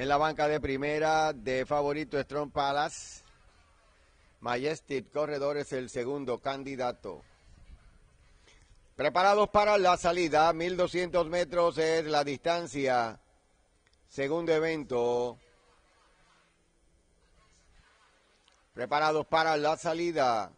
En la banca de primera de favorito Strong Palace. Majestic Corredor es el segundo candidato. Preparados para la salida, 1200 metros es la distancia. Segundo evento. Preparados para la salida.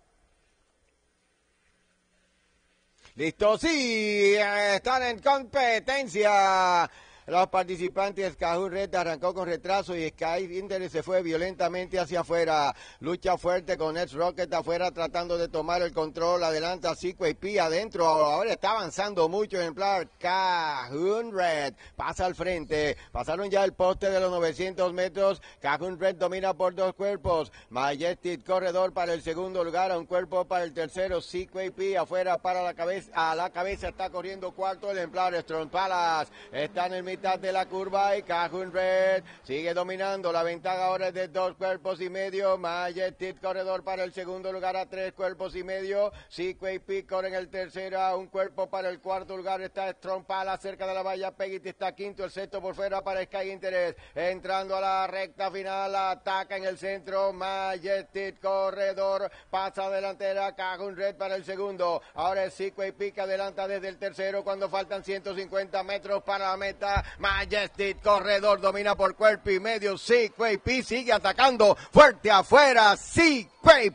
Listo, sí, están en competencia. Los participantes Cajun Red arrancó con retraso y Sky Inter se fue violentamente hacia afuera. Lucha fuerte con x Rocket afuera tratando de tomar el control. Adelanta Sico adentro. Ahora está avanzando mucho el ejemplar Cajun Red. Pasa al frente. Pasaron ya el poste de los 900 metros. Cajun Red domina por dos cuerpos. Majestic corredor para el segundo lugar. un cuerpo para el tercero. Sico afuera para la cabeza. A la cabeza está corriendo cuarto el Emplar Strong Palace. Está en el mitad de la curva y Cajun Red sigue dominando. La ventaja ahora es de dos cuerpos y medio. Majestic corredor para el segundo lugar a tres cuerpos y medio. y Picor en el tercero a un cuerpo para el cuarto lugar. Está Strong Pala cerca de la valla. Peggy está quinto. El sexto por fuera para Sky Interest. Entrando a la recta final. Ataca en el centro. Majestic corredor. Pasa delantera. Cajun Red para el segundo. Ahora es y pica adelanta desde el tercero cuando faltan 150 metros para la meta. Majestic, corredor, domina por cuerpo y medio. Sí, P sigue atacando. Fuerte afuera. Sí,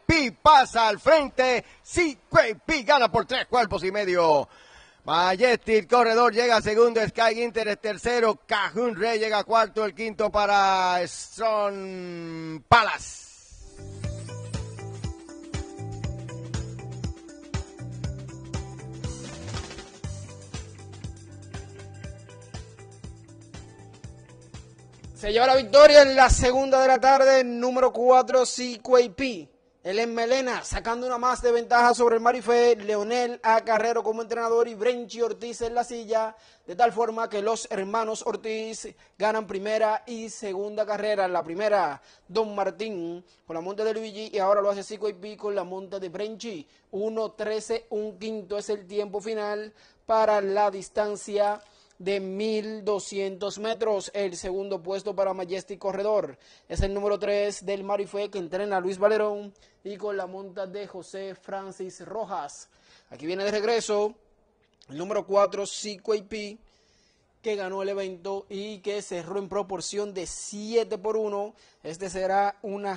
P pasa al frente. Sí, Pi gana por tres cuerpos y medio. Majestic, corredor, llega segundo, Sky Inter es tercero, Cajun Rey llega cuarto, el quinto para Son Palace. Se lleva la victoria en la segunda de la tarde, número 4, CQAP. El en Melena sacando una más de ventaja sobre el Marifé, Leonel A. Carrero como entrenador y Brenchi Ortiz en la silla, de tal forma que los hermanos Ortiz ganan primera y segunda carrera. La primera, Don Martín con la monta de Luigi y ahora lo hace CQIP con la monta de Brenchi. trece un quinto es el tiempo final para la distancia de 1.200 metros. El segundo puesto para Majestic Corredor es el número 3 del Marifé que entrena Luis Valerón y con la monta de José Francis Rojas. Aquí viene de regreso el número 4, CQAP, que ganó el evento y que cerró en proporción de 7 por 1. Este será una